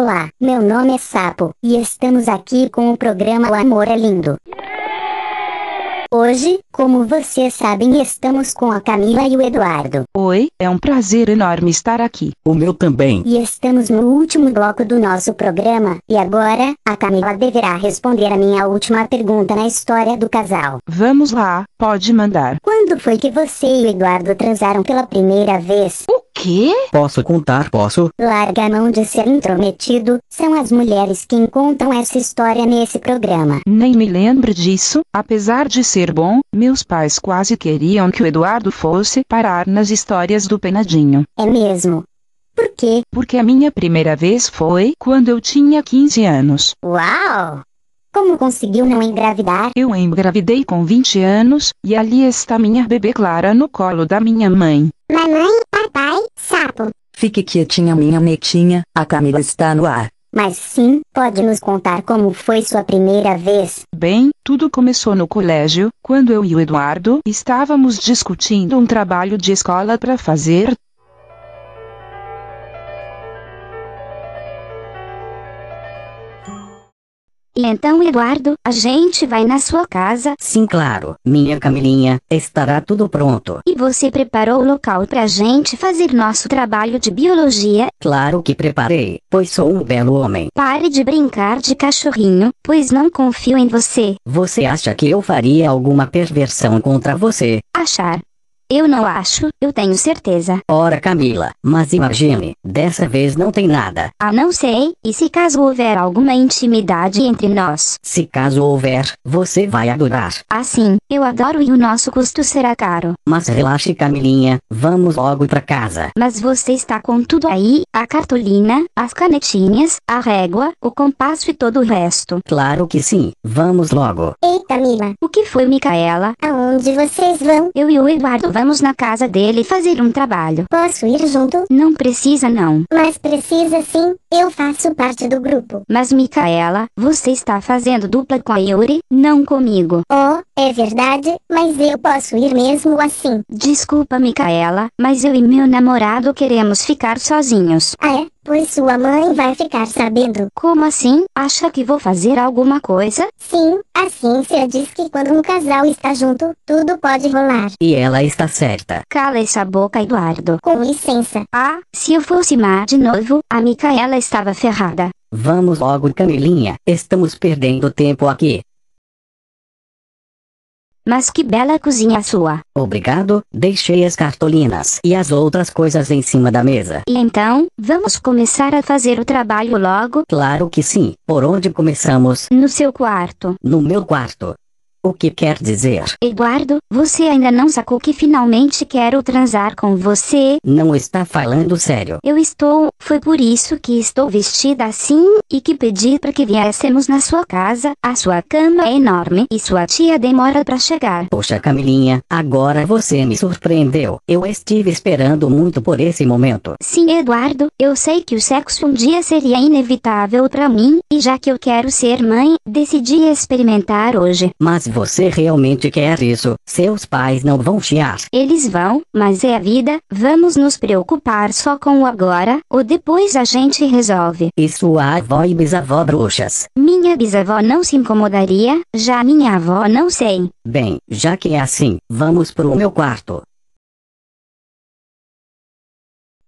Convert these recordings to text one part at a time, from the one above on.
Olá, meu nome é Sapo e estamos aqui com o programa O Amor é Lindo. Hoje, como vocês sabem, estamos com a Camila e o Eduardo. Oi, é um prazer enorme estar aqui. O meu também. E estamos no último bloco do nosso programa, e agora, a Camila deverá responder a minha última pergunta na história do casal. Vamos lá, pode mandar. Quando foi que você e o Eduardo transaram pela primeira vez? O quê? Posso contar, posso? Larga a mão de ser intrometido, são as mulheres quem contam essa história nesse programa. Nem me lembro disso, apesar de ser bom, meus pais quase queriam que o Eduardo fosse parar nas histórias do penadinho. É mesmo, por quê? Porque a minha primeira vez foi quando eu tinha 15 anos. Uau! Como conseguiu não engravidar? Eu engravidei com 20 anos, e ali está minha bebê Clara no colo da minha mãe. Mamãe, papai, sapo. Fique quietinha minha netinha, a Camila está no ar. Mas sim, pode nos contar como foi sua primeira vez? Bem, tudo começou no colégio, quando eu e o Eduardo estávamos discutindo um trabalho de escola para fazer, E então, Eduardo, a gente vai na sua casa? Sim, claro. Minha Camilinha, estará tudo pronto. E você preparou o local pra gente fazer nosso trabalho de biologia? Claro que preparei, pois sou um belo homem. Pare de brincar de cachorrinho, pois não confio em você. Você acha que eu faria alguma perversão contra você? Achar. Eu não acho, eu tenho certeza. Ora Camila, mas imagine, dessa vez não tem nada. Ah não sei, e se caso houver alguma intimidade entre nós? Se caso houver, você vai adorar. Ah sim, eu adoro e o nosso custo será caro. Mas relaxe Camilinha, vamos logo pra casa. Mas você está com tudo aí, a cartolina, as canetinhas, a régua, o compasso e todo o resto. Claro que sim, vamos logo. Ei Camila. O que foi Micaela? Aonde vocês vão? Eu e o Eduardo Vamos na casa dele fazer um trabalho. Posso ir junto? Não precisa não. Mas precisa sim, eu faço parte do grupo. Mas Micaela, você está fazendo dupla com a Yuri? Não comigo. Oh, é verdade, mas eu posso ir mesmo assim. Desculpa Micaela, mas eu e meu namorado queremos ficar sozinhos. Ah é? Pois sua mãe vai ficar sabendo. Como assim? Acha que vou fazer alguma coisa? Sim, a ciência diz que quando um casal está junto, tudo pode rolar. E ela está certa. Cala essa boca, Eduardo. Com licença. Ah, se eu fosse mar de novo, a Micaela estava ferrada. Vamos logo, Camilinha. Estamos perdendo tempo aqui. Mas que bela cozinha sua. Obrigado, deixei as cartolinas e as outras coisas em cima da mesa. E então, vamos começar a fazer o trabalho logo? Claro que sim. Por onde começamos? No seu quarto. No meu quarto. O que quer dizer? Eduardo, você ainda não sacou que finalmente quero transar com você? Não está falando sério. Eu estou, foi por isso que estou vestida assim, e que pedi para que viéssemos na sua casa, a sua cama é enorme e sua tia demora para chegar. Poxa Camilinha, agora você me surpreendeu. Eu estive esperando muito por esse momento. Sim Eduardo, eu sei que o sexo um dia seria inevitável para mim, e já que eu quero ser mãe, decidi experimentar hoje. Mas você realmente quer isso, seus pais não vão chiar. Eles vão, mas é a vida, vamos nos preocupar só com o agora, Ou depois a gente resolve. E sua avó e bisavó bruxas? Minha bisavó não se incomodaria, já minha avó não sei. Bem, já que é assim, vamos pro meu quarto.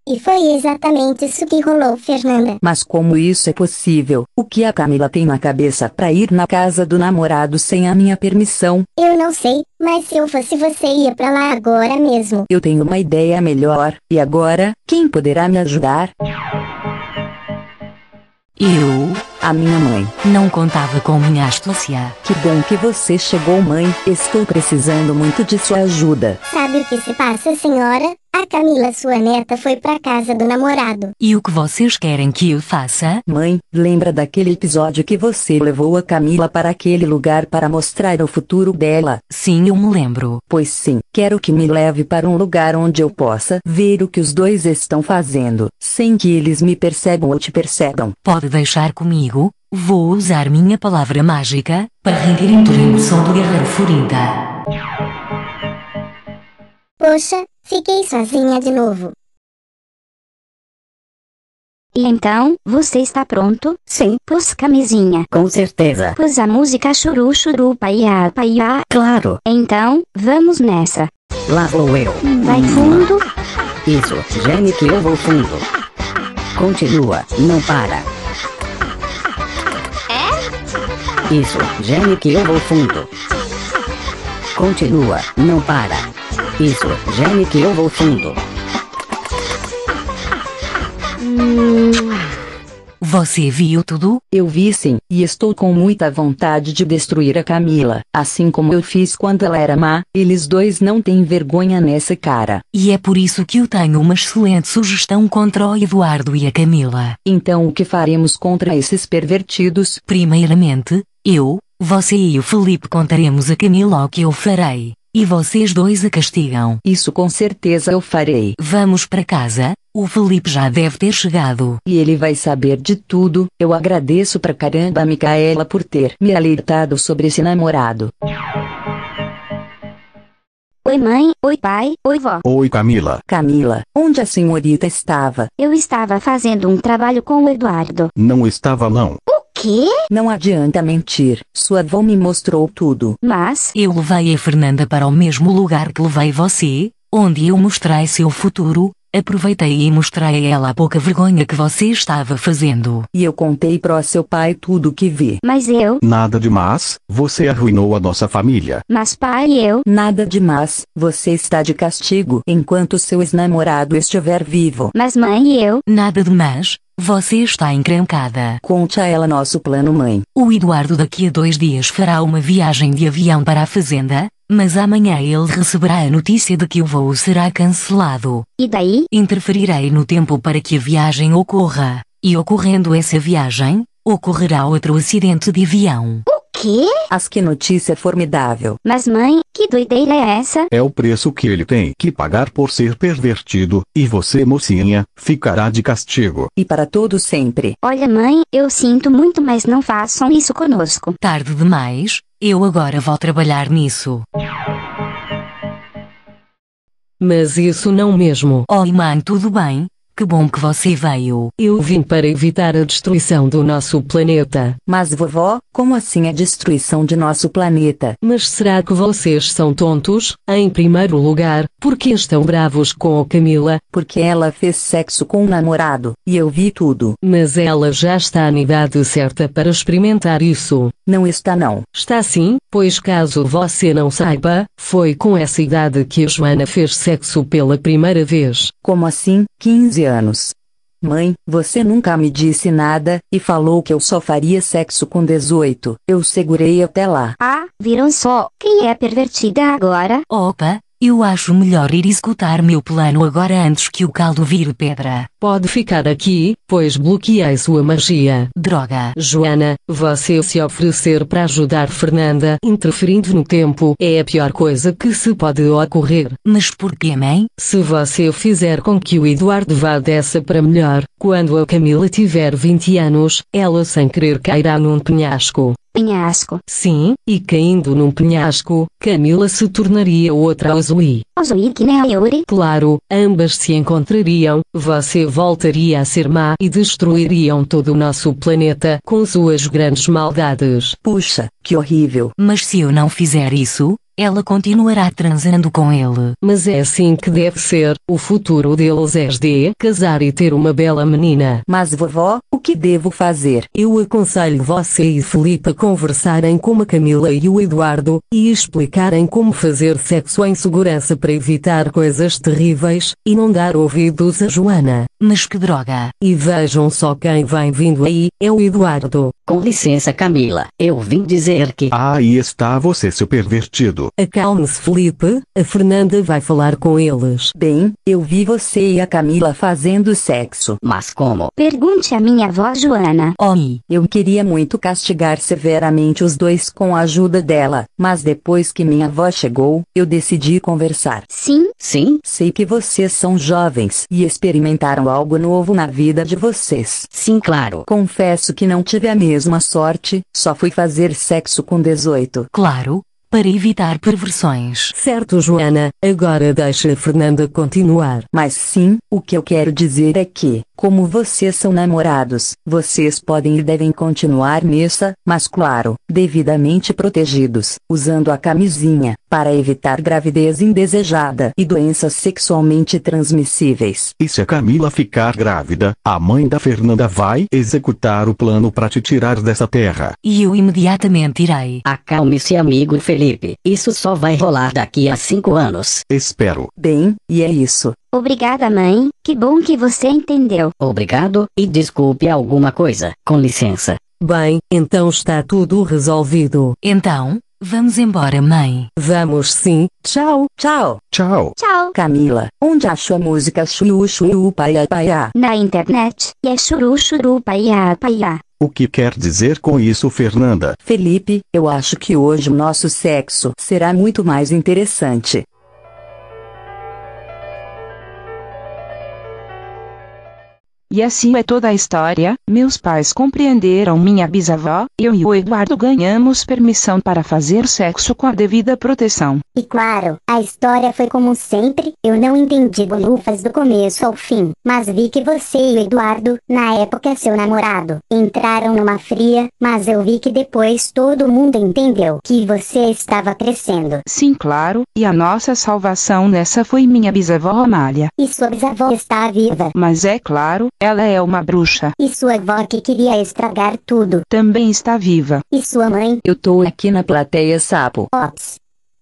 E foi exatamente isso que rolou, Fernanda. Mas como isso é possível? O que a Camila tem na cabeça para ir na casa do namorado sem a minha permissão? Eu não sei, mas se eu fosse você ia para lá agora mesmo. Eu tenho uma ideia melhor. E agora, quem poderá me ajudar? Eu, a minha mãe, não contava com minha astúcia. Que bom que você chegou, mãe. Estou precisando muito de sua ajuda. Sabe o que se passa, senhora? A Camila, sua neta, foi pra casa do namorado. E o que vocês querem que eu faça? Mãe, lembra daquele episódio que você levou a Camila para aquele lugar para mostrar o futuro dela? Sim, eu me lembro. Pois sim, quero que me leve para um lugar onde eu possa ver o que os dois estão fazendo, sem que eles me percebam ou te percebam. Pode deixar comigo? Vou usar minha palavra mágica para render toda a emoção do guerreiro Furinda. Poxa, Fiquei sozinha de novo. E então, você está pronto? Sim. Pus camisinha. Com certeza. Pus a música churu churu paiá paiá. Claro. Então, vamos nessa. Lá vou eu. Vai fundo. Isso, gene que eu vou fundo. Continua, não para. É? Isso, gene que eu vou fundo. Continua, não para. Isso, geme que eu vou fundo. Você viu tudo? Eu vi sim, e estou com muita vontade de destruir a Camila, assim como eu fiz quando ela era má, eles dois não têm vergonha nessa cara. E é por isso que eu tenho uma excelente sugestão contra o Eduardo e a Camila. Então o que faremos contra esses pervertidos? Primeiramente, eu, você e o Felipe contaremos a Camila o que eu farei. E vocês dois a castigam. Isso com certeza eu farei. Vamos para casa? O Felipe já deve ter chegado. E ele vai saber de tudo. Eu agradeço pra caramba a Micaela por ter me alertado sobre esse namorado. Oi mãe, oi pai, oi vó. Oi Camila. Camila, onde a senhorita estava? Eu estava fazendo um trabalho com o Eduardo. Não estava não quê? Não adianta mentir. Sua avó me mostrou tudo. Mas... Eu levei a Fernanda para o mesmo lugar que levei você, onde eu mostrei seu futuro, Aproveitei e mostrei a ela a pouca vergonha que você estava fazendo. E eu contei para o seu pai tudo o que vi. Mas eu... Nada demais, você arruinou a nossa família. Mas pai eu... Nada demais, você está de castigo enquanto seu ex-namorado estiver vivo. Mas mãe eu... Nada demais, você está encrencada. Conte a ela nosso plano mãe. O Eduardo daqui a dois dias fará uma viagem de avião para a fazenda, mas amanhã ele receberá a notícia de que o voo será cancelado. E daí? Interferirei no tempo para que a viagem ocorra, e ocorrendo essa viagem, ocorrerá outro acidente de avião quê? As que notícia formidável. Mas mãe, que doideira é essa? É o preço que ele tem que pagar por ser pervertido, e você mocinha, ficará de castigo. E para todo sempre. Olha mãe, eu sinto muito mas não façam isso conosco. Tarde demais, eu agora vou trabalhar nisso. Mas isso não mesmo. Oi oh, mãe, tudo bem? Que bom que você veio. Eu vim para evitar a destruição do nosso planeta. Mas vovó, como assim a destruição de nosso planeta? Mas será que vocês são tontos? Em primeiro lugar, por que estão bravos com a Camila? Porque ela fez sexo com um namorado, e eu vi tudo. Mas ela já está na idade certa para experimentar isso. Não está não. Está sim, pois caso você não saiba, foi com essa idade que a Joana fez sexo pela primeira vez. Como assim? 15 anos. Mãe, você nunca me disse nada, e falou que eu só faria sexo com 18. Eu segurei até lá. Ah, viram só? Quem é pervertida agora? Opa, eu acho melhor ir executar meu plano agora antes que o caldo vire pedra. Pode ficar aqui, pois bloqueei sua magia. Droga. Joana, você se oferecer para ajudar Fernanda, interferindo no tempo, é a pior coisa que se pode ocorrer. Mas por que, mãe? Se você fizer com que o Eduardo vá dessa para melhor, quando a Camila tiver 20 anos, ela sem querer cairá num penhasco. Penhasco. Sim, e caindo num penhasco, Camila se tornaria outra Ozui. Ozui que nem a Yuri? Claro, ambas se encontrariam, você voltaria a ser má e destruiriam todo o nosso planeta com suas grandes maldades. Puxa, que horrível. Mas se eu não fizer isso, ela continuará transando com ele. Mas é assim que deve ser, o futuro deles é de casar e ter uma bela menina. Mas vovó, o que devo fazer? Eu aconselho você e Felipe a conversarem com a Camila e o Eduardo, e explicarem como fazer sexo em segurança para evitar coisas terríveis, e não dar ouvidos a Joana. Mas que droga! E vejam só quem vem vindo aí, é o Eduardo. Com licença Camila, eu vim dizer que... Ah, aí está você seu pervertido. Acalme-se Felipe, a Fernanda vai falar com eles. Bem, eu vi você e a Camila fazendo sexo. Mas como? Pergunte à minha avó Joana. Homem, eu queria muito castigar severamente os dois com a ajuda dela, mas depois que minha avó chegou, eu decidi conversar. Sim? Sim? Sei que vocês são jovens e experimentaram algo novo na vida de vocês. Sim, claro. Confesso que não tive a mesma mesma sorte, só fui fazer sexo com 18. Claro, para evitar perversões. Certo, Joana, agora deixa a Fernanda continuar. Mas sim, o que eu quero dizer é que, como vocês são namorados, vocês podem e devem continuar nessa, mas claro, devidamente protegidos, usando a camisinha, para evitar gravidez indesejada e doenças sexualmente transmissíveis. E se a Camila ficar grávida, a mãe da Fernanda vai executar o plano para te tirar dessa terra. E eu imediatamente irei. Acalme-se, amigo Felipe. Isso só vai rolar daqui a cinco anos. Espero. Bem, e é isso. Obrigada, mãe. Que bom que você entendeu. Obrigado, e desculpe alguma coisa. Com licença. Bem, então está tudo resolvido. Então, vamos embora, mãe. Vamos sim. Tchau, tchau. Tchau. Tchau. Camila, onde acho a música churu churu paia paia? Na internet, e é churu churu paia paia. O que quer dizer com isso, Fernanda? Felipe, eu acho que hoje o nosso sexo será muito mais interessante. E assim é toda a história, meus pais compreenderam minha bisavó, eu e o Eduardo ganhamos permissão para fazer sexo com a devida proteção. E claro, a história foi como sempre, eu não entendi bolufas do começo ao fim, mas vi que você e o Eduardo, na época é seu namorado, entraram numa fria, mas eu vi que depois todo mundo entendeu que você estava crescendo. Sim claro, e a nossa salvação nessa foi minha bisavó Amália. E sua bisavó está viva. Mas é claro, ela é uma bruxa. E sua avó que queria estragar tudo. Também está viva. E sua mãe? Eu tô aqui na plateia sapo. Ops.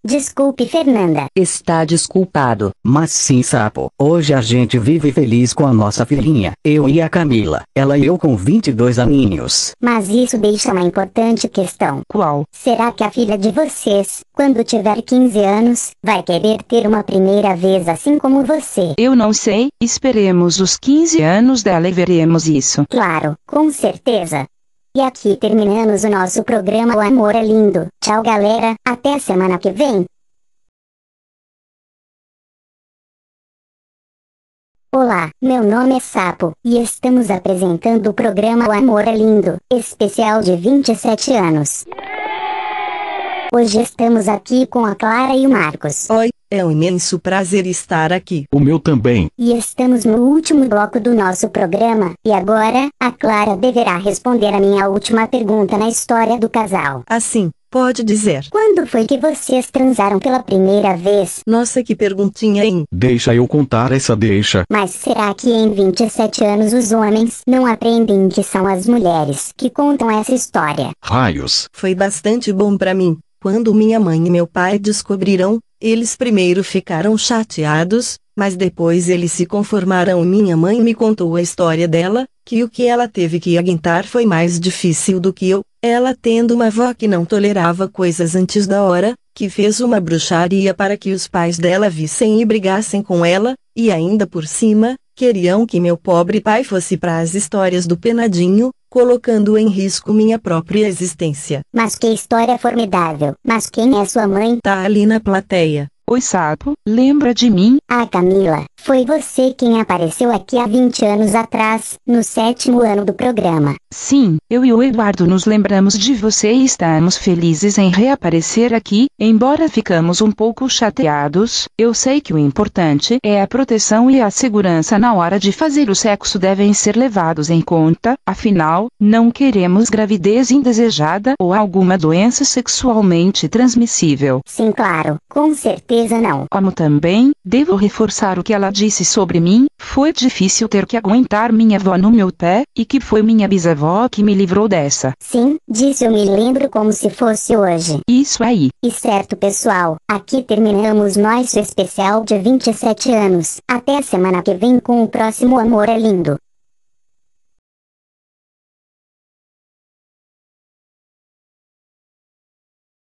Desculpe, Fernanda. Está desculpado. Mas sim, sapo. Hoje a gente vive feliz com a nossa filhinha. Eu e a Camila. Ela e eu com 22 aninhos. Mas isso deixa uma importante questão. Qual? Será que a filha de vocês, quando tiver 15 anos, vai querer ter uma primeira vez assim como você? Eu não sei. Esperemos os 15 anos dela e veremos isso. Claro, com certeza. E aqui terminamos o nosso programa O Amor é Lindo. Tchau galera, até a semana que vem. Olá, meu nome é Sapo, e estamos apresentando o programa O Amor é Lindo, especial de 27 anos. Hoje estamos aqui com a Clara e o Marcos. Oi. É um imenso prazer estar aqui. O meu também. E estamos no último bloco do nosso programa, e agora, a Clara deverá responder a minha última pergunta na história do casal. Assim, pode dizer. Quando foi que vocês transaram pela primeira vez? Nossa, que perguntinha, hein? Deixa eu contar essa deixa. Mas será que em 27 anos os homens não aprendem que são as mulheres que contam essa história? Raios. Foi bastante bom para mim. Quando minha mãe e meu pai descobriram, eles primeiro ficaram chateados, mas depois eles se conformaram. Minha mãe me contou a história dela, que o que ela teve que aguentar foi mais difícil do que eu, ela tendo uma avó que não tolerava coisas antes da hora, que fez uma bruxaria para que os pais dela vissem e brigassem com ela, e ainda por cima, queriam que meu pobre pai fosse para as histórias do penadinho, colocando em risco minha própria existência. Mas que história formidável. Mas quem é sua mãe? Tá ali na plateia. Oi sapo, lembra de mim? Ah Camila, foi você quem apareceu aqui há 20 anos atrás, no sétimo ano do programa. Sim, eu e o Eduardo nos lembramos de você e estamos felizes em reaparecer aqui, embora ficamos um pouco chateados. Eu sei que o importante é a proteção e a segurança na hora de fazer o sexo devem ser levados em conta, afinal, não queremos gravidez indesejada ou alguma doença sexualmente transmissível. Sim, claro, com certeza não. Como também, devo reforçar o que ela disse sobre mim, foi difícil ter que aguentar minha avó no meu pé, e que foi minha bisavó que me livrou dessa. Sim, disse eu me lembro como se fosse hoje. Isso aí. E certo pessoal, aqui terminamos nosso especial de 27 anos. Até a semana que vem com o próximo Amor é Lindo.